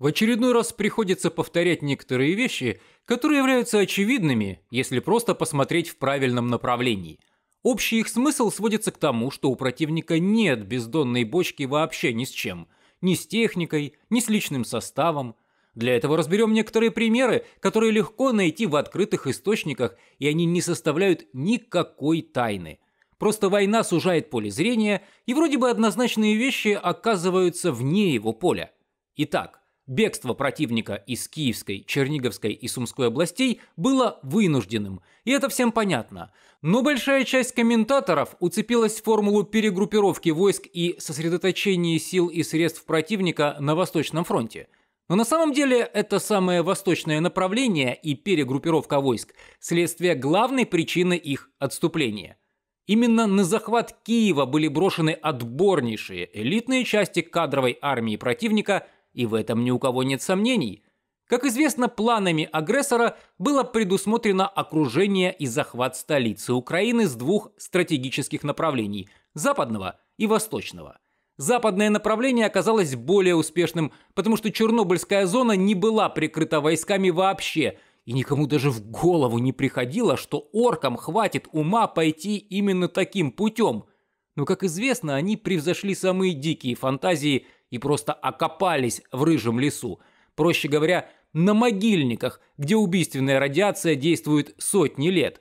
В очередной раз приходится повторять некоторые вещи, которые являются очевидными, если просто посмотреть в правильном направлении. Общий их смысл сводится к тому, что у противника нет бездонной бочки вообще ни с чем. Ни с техникой, ни с личным составом. Для этого разберем некоторые примеры, которые легко найти в открытых источниках, и они не составляют никакой тайны. Просто война сужает поле зрения, и вроде бы однозначные вещи оказываются вне его поля. Итак, Бегство противника из Киевской, Черниговской и Сумской областей было вынужденным, и это всем понятно. Но большая часть комментаторов уцепилась в формулу перегруппировки войск и сосредоточения сил и средств противника на Восточном фронте – но на самом деле это самое восточное направление и перегруппировка войск – следствие главной причины их отступления. Именно на захват Киева были брошены отборнейшие элитные части кадровой армии противника и в этом ни у кого нет сомнений. Как известно, планами агрессора было предусмотрено окружение и захват столицы Украины с двух стратегических направлений – западного и восточного. Западное направление оказалось более успешным, потому что Чернобыльская зона не была прикрыта войсками вообще – и никому даже в голову не приходило, что оркам хватит ума пойти именно таким путем. Но, как известно, они превзошли самые дикие фантазии и просто окопались в рыжем лесу. Проще говоря, на могильниках, где убийственная радиация действует сотни лет.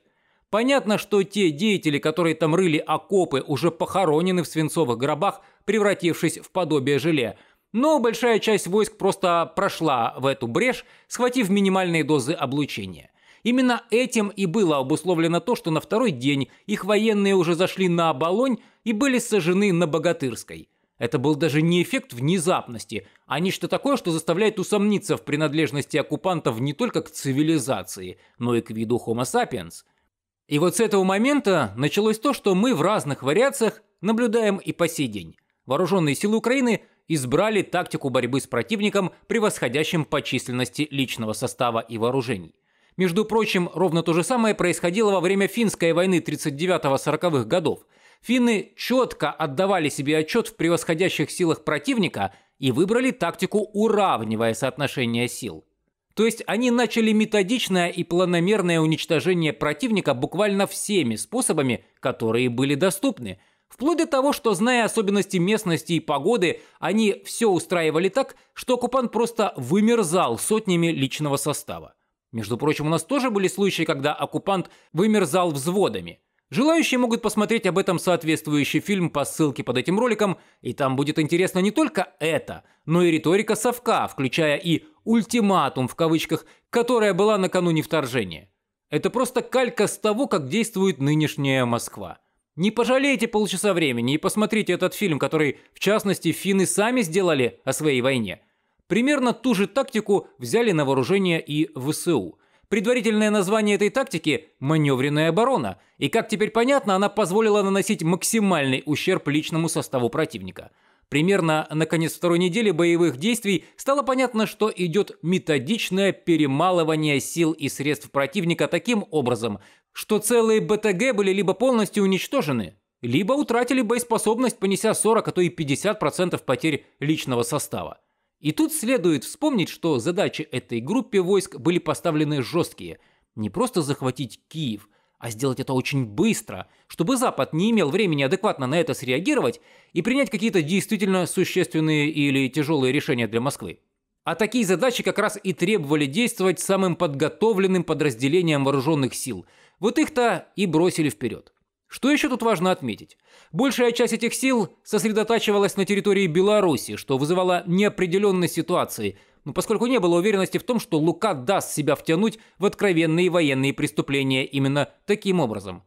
Понятно, что те деятели, которые там рыли окопы, уже похоронены в свинцовых гробах, превратившись в подобие желе. Но большая часть войск просто прошла в эту брешь, схватив минимальные дозы облучения. Именно этим и было обусловлено то, что на второй день их военные уже зашли на Оболонь и были сожжены на Богатырской. Это был даже не эффект внезапности, а нечто такое, что заставляет усомниться в принадлежности оккупантов не только к цивилизации, но и к виду Homo sapiens. И вот с этого момента началось то, что мы в разных вариациях наблюдаем и по сей день. Вооруженные силы Украины избрали тактику борьбы с противником, превосходящим по численности личного состава и вооружений. Между прочим, ровно то же самое происходило во время финской войны 39-40-х годов – Финны четко отдавали себе отчет в превосходящих силах противника и выбрали тактику, уравнивая соотношение сил. То есть они начали методичное и планомерное уничтожение противника буквально всеми способами, которые были доступны. Вплоть до того, что, зная особенности местности и погоды, они все устраивали так, что оккупант просто вымерзал сотнями личного состава. Между прочим, у нас тоже были случаи, когда оккупант вымерзал взводами – Желающие могут посмотреть об этом соответствующий фильм по ссылке под этим роликом, и там будет интересно не только это, но и риторика совка, включая и «ультиматум» в кавычках, которая была накануне вторжения. Это просто калька с того, как действует нынешняя Москва. Не пожалейте полчаса времени и посмотрите этот фильм, который, в частности, финны сами сделали о своей войне. Примерно ту же тактику взяли на вооружение и ВСУ – Предварительное название этой тактики – маневренная оборона, и, как теперь понятно, она позволила наносить максимальный ущерб личному составу противника. Примерно на конец второй недели боевых действий стало понятно, что идет методичное перемалывание сил и средств противника таким образом, что целые БТГ были либо полностью уничтожены, либо утратили боеспособность, понеся 40, а то и 50% потерь личного состава. И тут следует вспомнить, что задачи этой группе войск были поставлены жесткие. Не просто захватить Киев, а сделать это очень быстро, чтобы Запад не имел времени адекватно на это среагировать и принять какие-то действительно существенные или тяжелые решения для Москвы. А такие задачи как раз и требовали действовать самым подготовленным подразделением вооруженных сил. Вот их-то и бросили вперед. Что еще тут важно отметить? Большая часть этих сил сосредотачивалась на территории Беларуси, что вызывало неопределенность ситуации, но ну, поскольку не было уверенности в том, что Лука даст себя втянуть в откровенные военные преступления именно таким образом.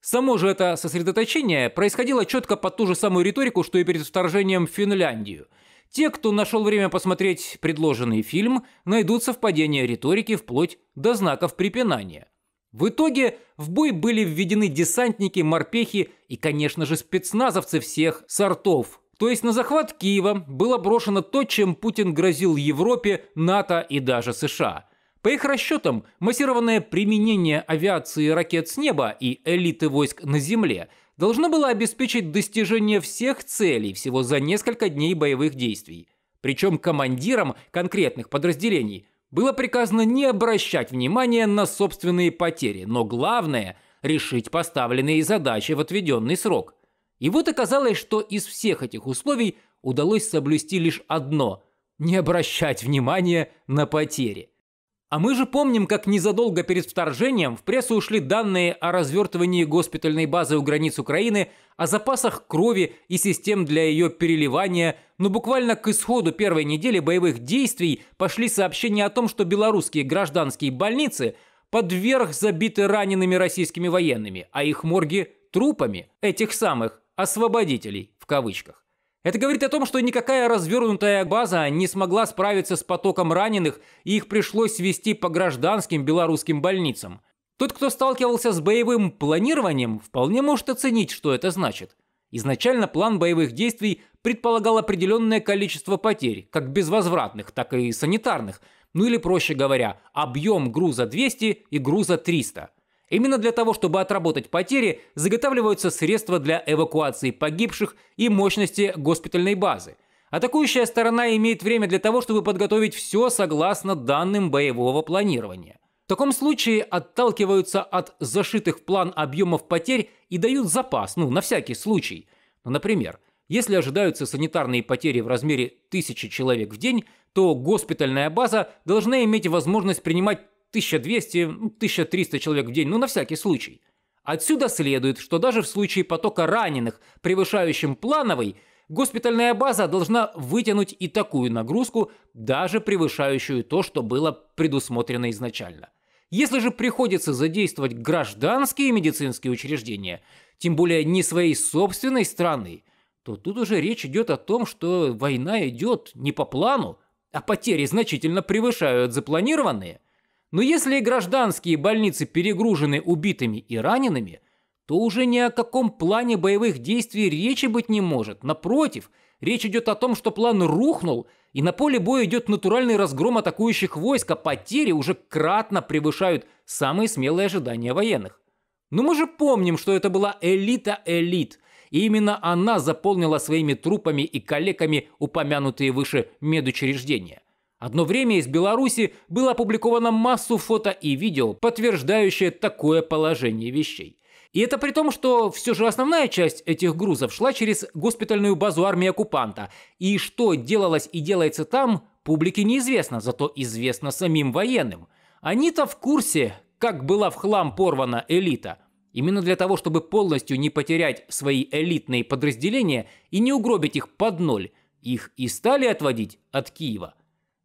Само же это сосредоточение происходило четко под ту же самую риторику, что и перед вторжением в Финляндию. Те, кто нашел время посмотреть предложенный фильм, найдут совпадение риторики вплоть до знаков препинания – в итоге в бой были введены десантники, морпехи и, конечно же, спецназовцы всех сортов. То есть на захват Киева было брошено то, чем Путин грозил Европе, НАТО и даже США. По их расчетам, массированное применение авиации ракет с неба и элиты войск на земле должно было обеспечить достижение всех целей всего за несколько дней боевых действий. Причем командирам конкретных подразделений было приказано не обращать внимания на собственные потери, но главное – решить поставленные задачи в отведенный срок. И вот оказалось, что из всех этих условий удалось соблюсти лишь одно – не обращать внимания на потери. А мы же помним, как незадолго перед вторжением в прессу ушли данные о развертывании госпитальной базы у границ Украины, о запасах крови и систем для ее переливания, но буквально к исходу первой недели боевых действий пошли сообщения о том, что белорусские гражданские больницы подверх забиты ранеными российскими военными, а их морги – трупами этих самых «освободителей» в кавычках. Это говорит о том, что никакая развернутая база не смогла справиться с потоком раненых, и их пришлось свести по гражданским белорусским больницам. Тот, кто сталкивался с боевым планированием, вполне может оценить, что это значит. Изначально план боевых действий предполагал определенное количество потерь, как безвозвратных, так и санитарных, ну или проще говоря, объем груза 200 и груза 300. Именно для того, чтобы отработать потери, заготавливаются средства для эвакуации погибших и мощности госпитальной базы. Атакующая сторона имеет время для того, чтобы подготовить все согласно данным боевого планирования. В таком случае отталкиваются от зашитых в план объемов потерь и дают запас, ну, на всякий случай. Ну, например, если ожидаются санитарные потери в размере 1000 человек в день, то госпитальная база должна иметь возможность принимать 1200-1300 ну, человек в день, ну на всякий случай. Отсюда следует, что даже в случае потока раненых, превышающим плановый, госпитальная база должна вытянуть и такую нагрузку, даже превышающую то, что было предусмотрено изначально. Если же приходится задействовать гражданские медицинские учреждения, тем более не своей собственной страны, то тут уже речь идет о том, что война идет не по плану, а потери значительно превышают запланированные – но если и гражданские больницы перегружены убитыми и ранеными, то уже ни о каком плане боевых действий речи быть не может. Напротив, речь идет о том, что план рухнул, и на поле боя идет натуральный разгром атакующих войск, а потери уже кратно превышают самые смелые ожидания военных. Но мы же помним, что это была элита элит, и именно она заполнила своими трупами и коллегами упомянутые выше медучреждения – Одно время из Беларуси было опубликовано массу фото и видео, подтверждающие такое положение вещей. И это при том, что все же основная часть этих грузов шла через госпитальную базу армии оккупанта. И что делалось и делается там, публике неизвестно, зато известно самим военным. Они-то в курсе, как была в хлам порвана элита. Именно для того, чтобы полностью не потерять свои элитные подразделения и не угробить их под ноль, их и стали отводить от Киева.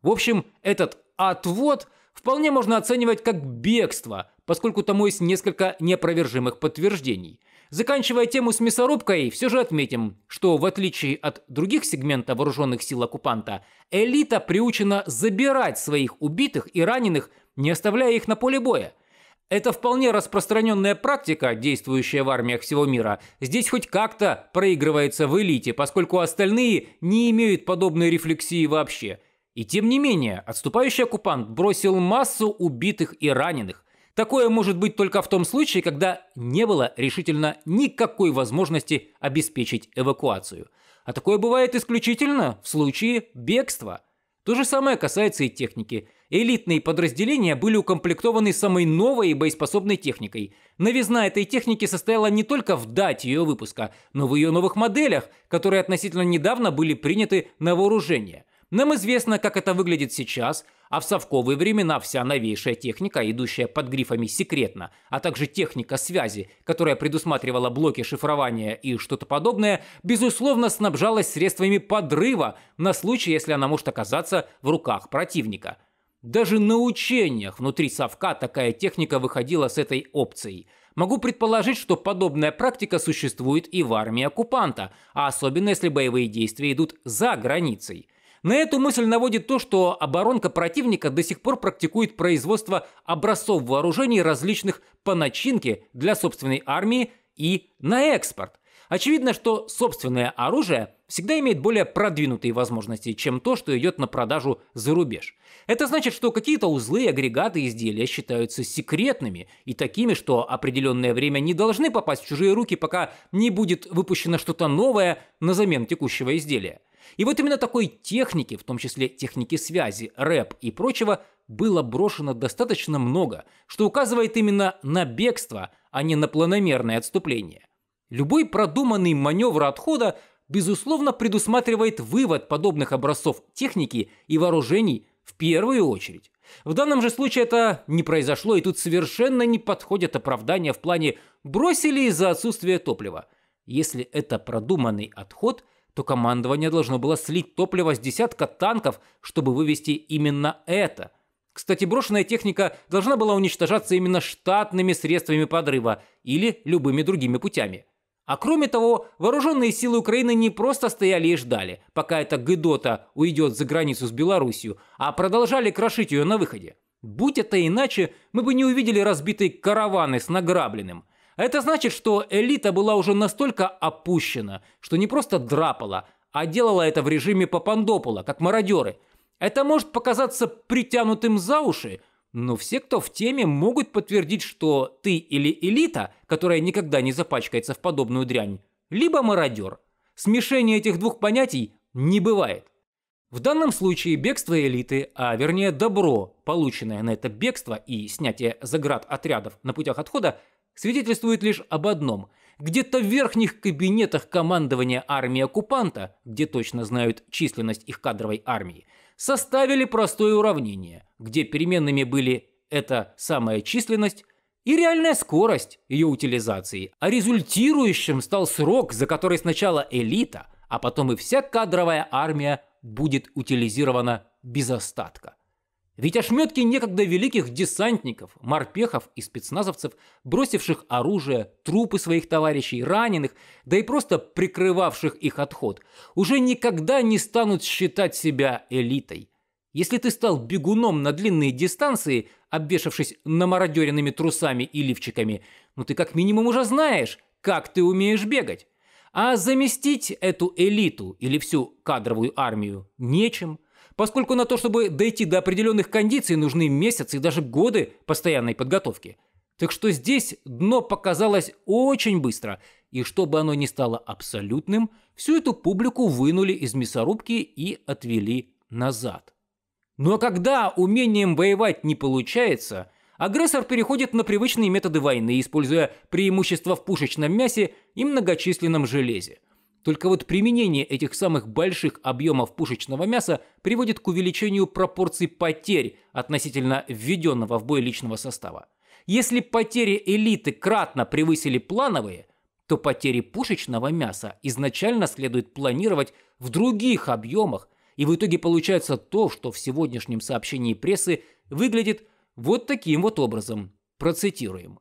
В общем, этот отвод вполне можно оценивать как бегство, поскольку тому есть несколько неопровержимых подтверждений. Заканчивая тему с мясорубкой, все же отметим, что в отличие от других сегментов вооруженных сил оккупанта, элита приучена забирать своих убитых и раненых, не оставляя их на поле боя. Это вполне распространенная практика, действующая в армиях всего мира. Здесь хоть как-то проигрывается в элите, поскольку остальные не имеют подобной рефлексии вообще. И тем не менее, отступающий оккупант бросил массу убитых и раненых. Такое может быть только в том случае, когда не было решительно никакой возможности обеспечить эвакуацию. А такое бывает исключительно в случае бегства. То же самое касается и техники. Элитные подразделения были укомплектованы самой новой и боеспособной техникой. Новизна этой техники состояла не только в дате ее выпуска, но в ее новых моделях, которые относительно недавно были приняты на вооружение – нам известно, как это выглядит сейчас, а в совковые времена вся новейшая техника, идущая под грифами «секретно», а также техника связи, которая предусматривала блоки шифрования и что-то подобное, безусловно снабжалась средствами подрыва на случай, если она может оказаться в руках противника. Даже на учениях внутри совка такая техника выходила с этой опцией – Могу предположить, что подобная практика существует и в армии оккупанта, а особенно если боевые действия идут за границей. На эту мысль наводит то, что оборонка противника до сих пор практикует производство образцов вооружений различных по начинке для собственной армии и на экспорт. Очевидно, что собственное оружие всегда имеет более продвинутые возможности, чем то, что идет на продажу за рубеж. Это значит, что какие-то узлы, агрегаты, изделия считаются секретными и такими, что определенное время не должны попасть в чужие руки, пока не будет выпущено что-то новое на замену текущего изделия. И вот именно такой техники, в том числе техники связи, рэп и прочего, было брошено достаточно много, что указывает именно на бегство, а не на планомерное отступление. Любой продуманный маневр отхода, безусловно, предусматривает вывод подобных образцов техники и вооружений в первую очередь. В данном же случае это не произошло, и тут совершенно не подходят оправдания в плане «бросили из-за отсутствия топлива». Если это продуманный отход – то командование должно было слить топливо с десятка танков, чтобы вывести именно это. Кстати, брошенная техника должна была уничтожаться именно штатными средствами подрыва или любыми другими путями. А кроме того, вооруженные силы Украины не просто стояли и ждали, пока эта гыдота уйдет за границу с Белоруссией, а продолжали крошить ее на выходе. Будь это иначе, мы бы не увидели разбитые караваны с награбленным – а это значит, что элита была уже настолько опущена, что не просто драпала, а делала это в режиме Папандопола, как мародеры. Это может показаться притянутым за уши, но все, кто в теме, могут подтвердить, что ты или элита, которая никогда не запачкается в подобную дрянь, либо мародер. Смешение этих двух понятий не бывает. В данном случае бегство элиты, а вернее добро, полученное на это бегство и снятие заград отрядов на путях отхода, свидетельствует лишь об одном – где-то в верхних кабинетах командования армии оккупанта, где точно знают численность их кадровой армии, составили простое уравнение, где переменными были эта самая численность и реальная скорость ее утилизации, а результирующим стал срок, за который сначала элита, а потом и вся кадровая армия будет утилизирована без остатка. Ведь ошметки некогда великих десантников, морпехов и спецназовцев, бросивших оружие, трупы своих товарищей, раненых, да и просто прикрывавших их отход, уже никогда не станут считать себя элитой. Если ты стал бегуном на длинные дистанции, обвешавшись намародеренными трусами и лифчиками, ну ты как минимум уже знаешь, как ты умеешь бегать. А заместить эту элиту или всю кадровую армию нечем – поскольку на то, чтобы дойти до определенных кондиций, нужны месяцы и даже годы постоянной подготовки. Так что здесь дно показалось очень быстро, и чтобы оно не стало абсолютным, всю эту публику вынули из мясорубки и отвели назад. Но ну а когда умением воевать не получается, агрессор переходит на привычные методы войны, используя преимущества в пушечном мясе и многочисленном железе. Только вот применение этих самых больших объемов пушечного мяса приводит к увеличению пропорций потерь относительно введенного в бой личного состава. Если потери элиты кратно превысили плановые, то потери пушечного мяса изначально следует планировать в других объемах, и в итоге получается то, что в сегодняшнем сообщении прессы выглядит вот таким вот образом. Процитируем.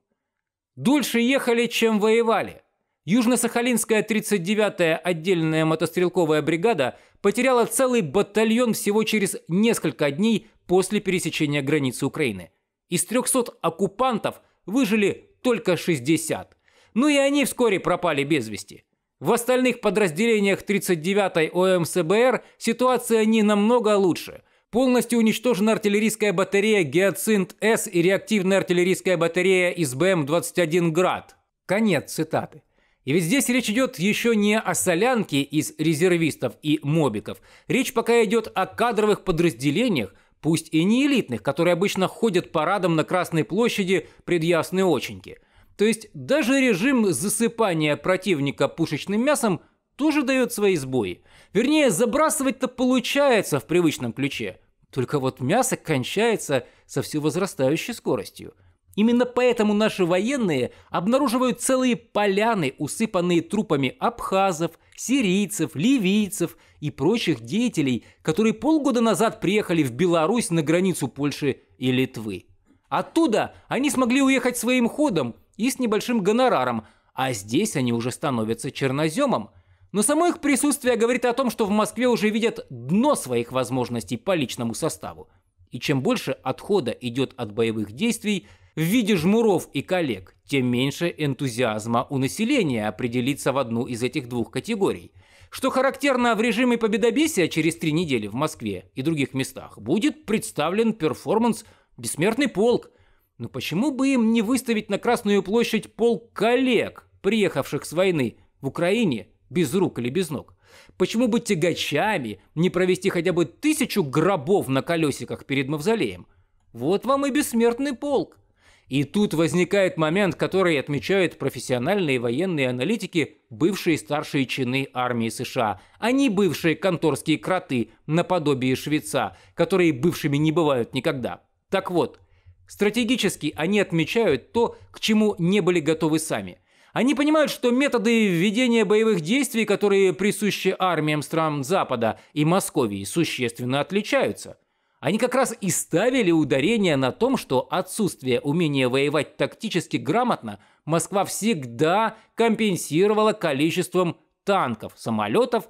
«Дольше ехали, чем воевали. Южно-Сахалинская 39-я отдельная мотострелковая бригада потеряла целый батальон всего через несколько дней после пересечения границы Украины. Из 300 оккупантов выжили только 60. Ну и они вскоре пропали без вести. В остальных подразделениях 39-й ОМСБР ситуация не намного лучше. Полностью уничтожена артиллерийская батарея «Геоцинт-С» и реактивная артиллерийская батарея из БМ-21 «Град». Конец цитаты. И ведь здесь речь идет еще не о солянке из резервистов и мобиков. Речь пока идет о кадровых подразделениях, пусть и не элитных, которые обычно ходят парадом на Красной площади пред ясной оченьки. То есть даже режим засыпания противника пушечным мясом тоже дает свои сбои. Вернее, забрасывать-то получается в привычном ключе. Только вот мясо кончается со все возрастающей скоростью – Именно поэтому наши военные обнаруживают целые поляны, усыпанные трупами абхазов, сирийцев, ливийцев и прочих деятелей, которые полгода назад приехали в Беларусь на границу Польши и Литвы. Оттуда они смогли уехать своим ходом и с небольшим гонораром, а здесь они уже становятся черноземом. Но само их присутствие говорит о том, что в Москве уже видят дно своих возможностей по личному составу. И чем больше отхода идет от боевых действий – в виде жмуров и коллег, тем меньше энтузиазма у населения определиться в одну из этих двух категорий. Что характерно, в режиме победобесия через три недели в Москве и других местах будет представлен перформанс «Бессмертный полк». Но почему бы им не выставить на Красную площадь полк коллег, приехавших с войны в Украине, без рук или без ног? Почему бы тягачами не провести хотя бы тысячу гробов на колесиках перед мавзолеем? Вот вам и бессмертный полк. И тут возникает момент, который отмечают профессиональные военные аналитики, бывшие старшие чины армии США. Они бывшие конторские кроты, наподобие швеца, которые бывшими не бывают никогда. Так вот, стратегически они отмечают то, к чему не были готовы сами – они понимают, что методы ведения боевых действий, которые присущи армиям стран Запада и Московии, существенно отличаются они как раз и ставили ударение на том, что отсутствие умения воевать тактически грамотно Москва всегда компенсировала количеством танков, самолетов,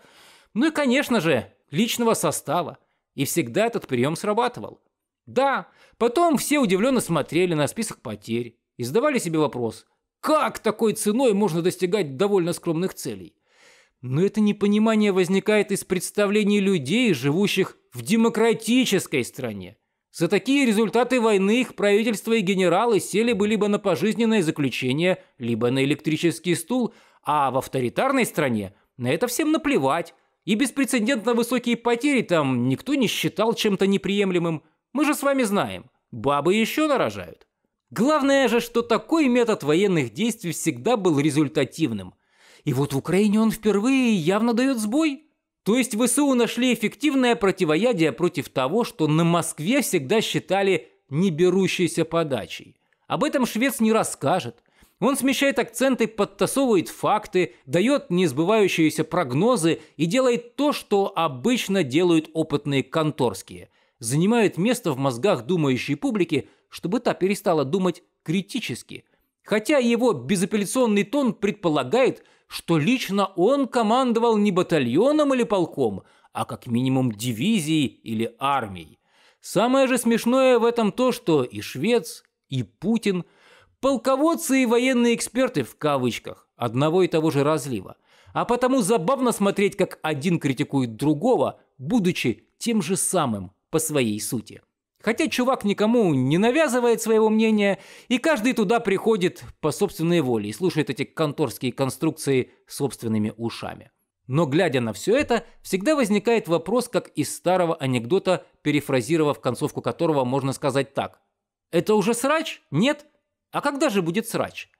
ну и, конечно же, личного состава. И всегда этот прием срабатывал. Да, потом все удивленно смотрели на список потерь и задавали себе вопрос, как такой ценой можно достигать довольно скромных целей? Но это непонимание возникает из представлений людей, живущих в демократической стране. За такие результаты войны их правительство и генералы сели бы либо на пожизненное заключение, либо на электрический стул, а в авторитарной стране на это всем наплевать. И беспрецедентно высокие потери там никто не считал чем-то неприемлемым. Мы же с вами знаем, бабы еще нарожают. Главное же, что такой метод военных действий всегда был результативным. И вот в Украине он впервые явно дает сбой. То есть ВСУ нашли эффективное противоядие против того, что на Москве всегда считали не подачей. Об этом швец не расскажет. Он смещает акценты, подтасовывает факты, дает несбывающиеся прогнозы и делает то, что обычно делают опытные конторские. Занимает место в мозгах думающей публики, чтобы та перестала думать критически. Хотя его безапелляционный тон предполагает – что лично он командовал не батальоном или полком, а как минимум дивизией или армией. Самое же смешное в этом то, что и Швец, и Путин – полководцы и военные эксперты в кавычках одного и того же разлива. А потому забавно смотреть, как один критикует другого, будучи тем же самым по своей сути. Хотя чувак никому не навязывает своего мнения, и каждый туда приходит по собственной воле и слушает эти конторские конструкции собственными ушами. Но глядя на все это, всегда возникает вопрос, как из старого анекдота, перефразировав концовку которого можно сказать так. Это уже срач? Нет? А когда же будет срач?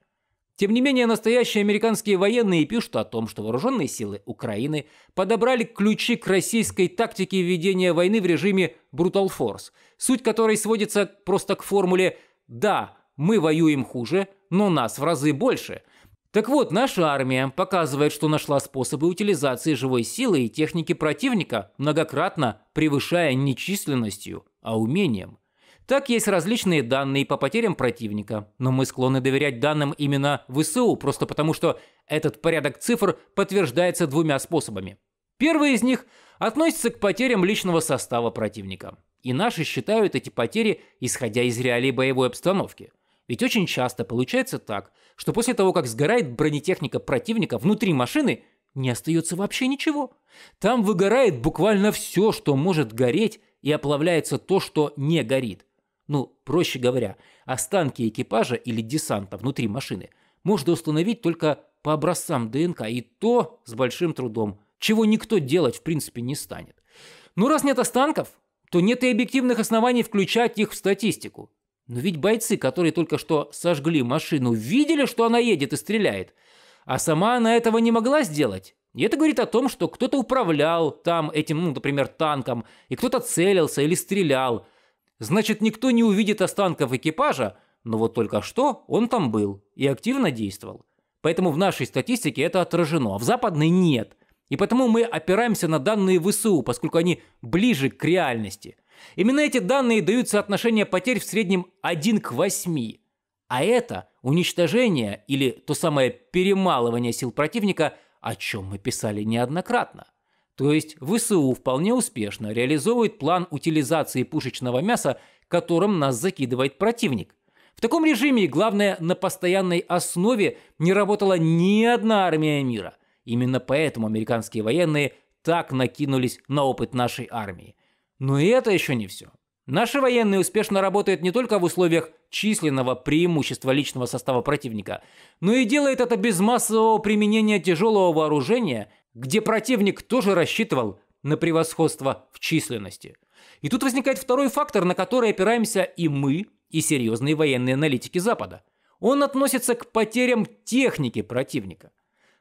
Тем не менее, настоящие американские военные пишут о том, что вооруженные силы Украины подобрали ключи к российской тактике ведения войны в режиме Brutal Force, суть которой сводится просто к формуле «да, мы воюем хуже, но нас в разы больше». Так вот, наша армия показывает, что нашла способы утилизации живой силы и техники противника, многократно превышая не численностью, а умением – так есть различные данные по потерям противника, но мы склонны доверять данным именно ВСУ, просто потому что этот порядок цифр подтверждается двумя способами. Первый из них относится к потерям личного состава противника. И наши считают эти потери, исходя из реалий боевой обстановки. Ведь очень часто получается так, что после того, как сгорает бронетехника противника внутри машины, не остается вообще ничего. Там выгорает буквально все, что может гореть, и оплавляется то, что не горит. Ну, проще говоря, останки экипажа или десанта внутри машины можно установить только по образцам ДНК, и то с большим трудом, чего никто делать в принципе не станет. Но ну, раз нет останков, то нет и объективных оснований включать их в статистику. Но ведь бойцы, которые только что сожгли машину, видели, что она едет и стреляет, а сама она этого не могла сделать. И это говорит о том, что кто-то управлял там этим, ну, например, танком, и кто-то целился или стрелял – Значит, никто не увидит останков экипажа, но вот только что он там был и активно действовал. Поэтому в нашей статистике это отражено, а в западной нет. И потому мы опираемся на данные ВСУ, поскольку они ближе к реальности. Именно эти данные дают соотношение потерь в среднем 1 к 8. А это уничтожение или то самое перемалывание сил противника, о чем мы писали неоднократно. То есть ВСУ вполне успешно реализовывает план утилизации пушечного мяса, которым нас закидывает противник. В таком режиме, главное, на постоянной основе не работала ни одна армия мира. Именно поэтому американские военные так накинулись на опыт нашей армии. Но и это еще не все. Наши военные успешно работают не только в условиях численного преимущества личного состава противника, но и делает это без массового применения тяжелого вооружения, где противник тоже рассчитывал на превосходство в численности. И тут возникает второй фактор, на который опираемся и мы, и серьезные военные аналитики Запада. Он относится к потерям техники противника.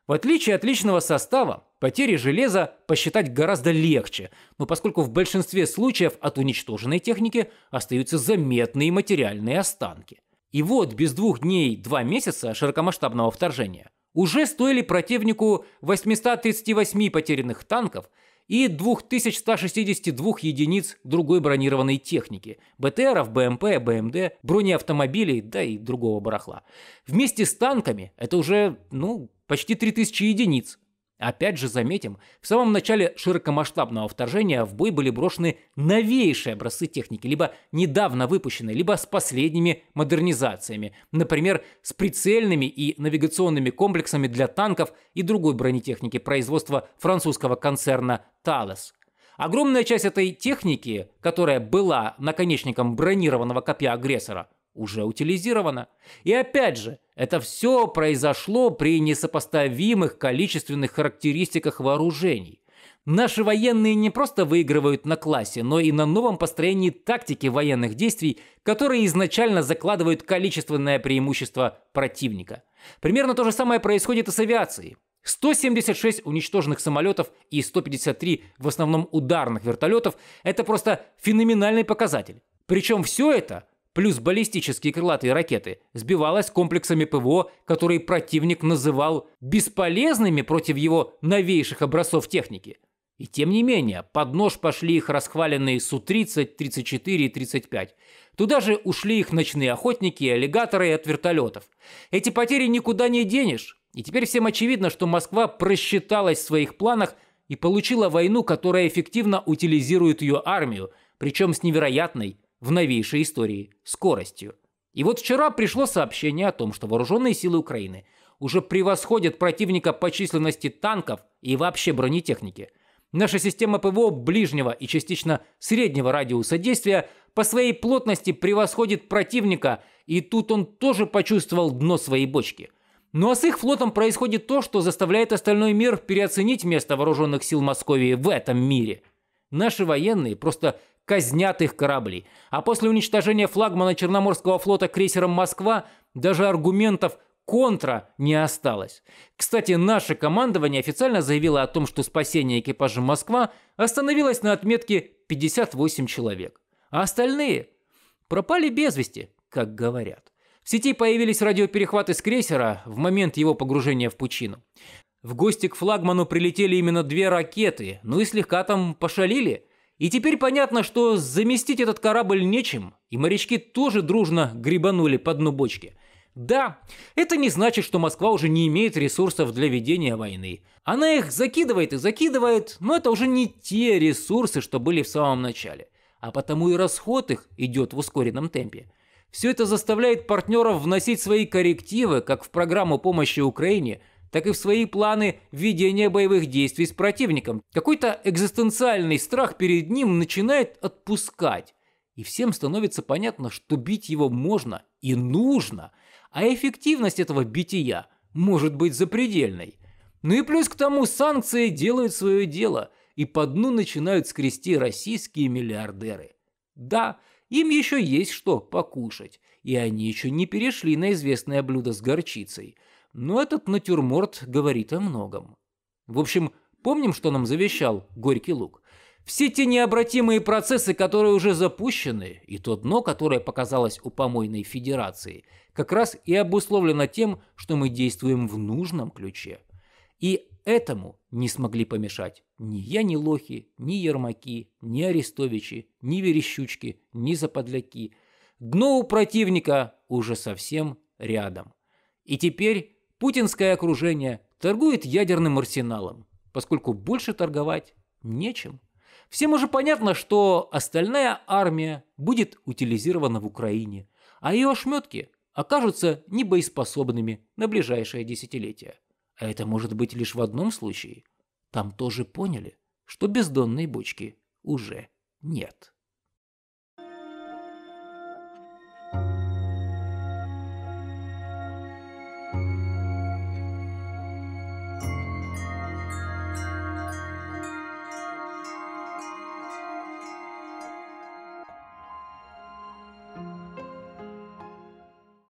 В отличие от личного состава, потери железа посчитать гораздо легче, но поскольку в большинстве случаев от уничтоженной техники остаются заметные материальные останки. И вот без двух дней два месяца широкомасштабного вторжения уже стоили противнику 838 потерянных танков и 2162 единиц другой бронированной техники – БТРов, БМП, БМД, бронеавтомобилей, да и другого барахла. Вместе с танками это уже, ну, почти 3000 единиц. Опять же заметим, в самом начале широкомасштабного вторжения в бой были брошены новейшие образцы техники, либо недавно выпущенные, либо с последними модернизациями, например, с прицельными и навигационными комплексами для танков и другой бронетехники производства французского концерна «Талес». Огромная часть этой техники, которая была наконечником бронированного копья агрессора, уже утилизировано. И опять же, это все произошло при несопоставимых количественных характеристиках вооружений. Наши военные не просто выигрывают на классе, но и на новом построении тактики военных действий, которые изначально закладывают количественное преимущество противника. Примерно то же самое происходит и с авиацией. 176 уничтоженных самолетов и 153 в основном ударных вертолетов – это просто феноменальный показатель. Причем все это – плюс баллистические крылатые ракеты, сбивалась комплексами ПВО, которые противник называл бесполезными против его новейших образцов техники. И тем не менее, под нож пошли их расхваленные Су-30, 34 и 35. Туда же ушли их ночные охотники, и аллигаторы от вертолетов. Эти потери никуда не денешь. И теперь всем очевидно, что Москва просчиталась в своих планах и получила войну, которая эффективно утилизирует ее армию, причем с невероятной, в новейшей истории скоростью. И вот вчера пришло сообщение о том, что вооруженные силы Украины уже превосходят противника по численности танков и вообще бронетехники. Наша система ПВО ближнего и частично среднего радиуса действия по своей плотности превосходит противника, и тут он тоже почувствовал дно своей бочки. Ну а с их флотом происходит то, что заставляет остальной мир переоценить место вооруженных сил Московии в этом мире. Наши военные просто казнят их корабли. А после уничтожения флагмана Черноморского флота крейсером «Москва» даже аргументов контра не осталось. Кстати, наше командование официально заявило о том, что спасение экипажа «Москва» остановилось на отметке 58 человек. А остальные пропали без вести, как говорят. В сети появились радиоперехваты с крейсера в момент его погружения в пучину. В гости к флагману прилетели именно две ракеты, ну и слегка там пошалили – и теперь понятно, что заместить этот корабль нечем, и морячки тоже дружно грибанули по дну бочки. Да, это не значит, что Москва уже не имеет ресурсов для ведения войны. Она их закидывает и закидывает, но это уже не те ресурсы, что были в самом начале. А потому и расход их идет в ускоренном темпе. Все это заставляет партнеров вносить свои коррективы, как в программу помощи Украине – так и в свои планы ведения боевых действий с противником. Какой-то экзистенциальный страх перед ним начинает отпускать. И всем становится понятно, что бить его можно и нужно, а эффективность этого бития может быть запредельной. Ну и плюс к тому санкции делают свое дело, и по дну начинают скрести российские миллиардеры. Да, им еще есть что покушать, и они еще не перешли на известное блюдо с горчицей – но этот натюрморт говорит о многом. В общем, помним, что нам завещал Горький Лук? Все те необратимые процессы, которые уже запущены, и то дно, которое показалось у помойной федерации, как раз и обусловлено тем, что мы действуем в нужном ключе. И этому не смогли помешать ни я, ни лохи, ни ермаки, ни арестовичи, ни верещучки, ни заподляки. Дно у противника уже совсем рядом. И теперь Путинское окружение торгует ядерным арсеналом, поскольку больше торговать нечем. Всем уже понятно, что остальная армия будет утилизирована в Украине, а ее ошметки окажутся небоеспособными на ближайшее десятилетие. А это может быть лишь в одном случае. Там тоже поняли, что бездонной бочки уже нет.